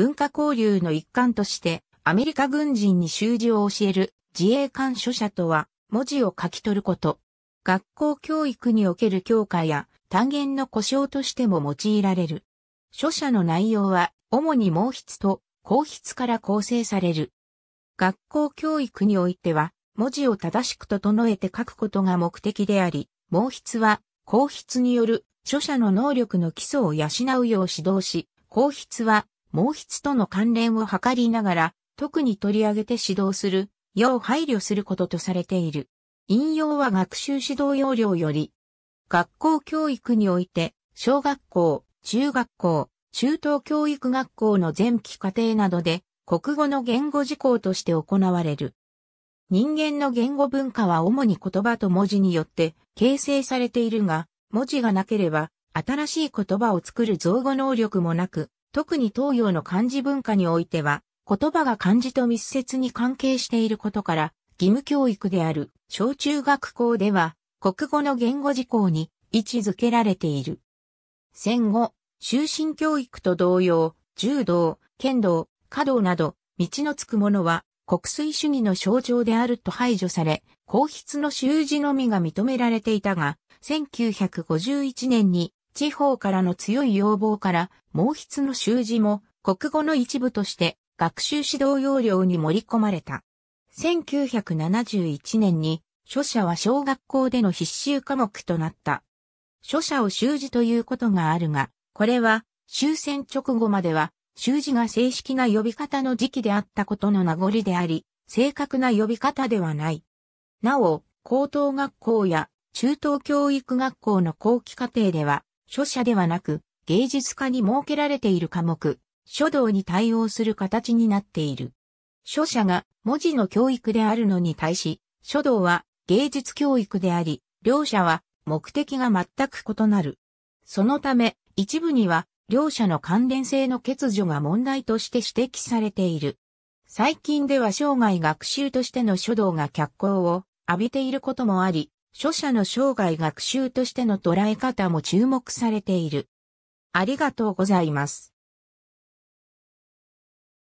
文化交流の一環としてアメリカ軍人に習字を教える自衛官書者とは文字を書き取ること。学校教育における教科や単元の故障としても用いられる。書写の内容は主に毛筆と硬筆から構成される。学校教育においては文字を正しく整えて書くことが目的であり、毛筆は硬筆による書写の能力の基礎を養うよう指導し、硬筆は毛筆との関連を図りながら、特に取り上げて指導する、よう配慮することとされている。引用は学習指導要領より、学校教育において、小学校、中学校、中等教育学校の前期課程などで、国語の言語事項として行われる。人間の言語文化は主に言葉と文字によって形成されているが、文字がなければ新しい言葉を作る造語能力もなく、特に東洋の漢字文化においては、言葉が漢字と密接に関係していることから、義務教育である小中学校では、国語の言語事項に位置づけられている。戦後、終身教育と同様、柔道、剣道、華道など、道のつくものは国粋主義の象徴であると排除され、皇室の習字のみが認められていたが、1951年に地方からの強い要望から、毛筆の習字も国語の一部として学習指導要領に盛り込まれた。1971年に書写は小学校での必修科目となった。書写を習字ということがあるが、これは終戦直後までは習字が正式な呼び方の時期であったことの名残であり、正確な呼び方ではない。なお、高等学校や中等教育学校の後期課程では、書写ではなく、芸術家に設けられている科目、書道に対応する形になっている。書写が文字の教育であるのに対し、書道は芸術教育であり、両者は目的が全く異なる。そのため、一部には両者の関連性の欠如が問題として指摘されている。最近では生涯学習としての書道が脚光を浴びていることもあり、著者の生涯学習としての捉え方も注目されている。ありがとうございます。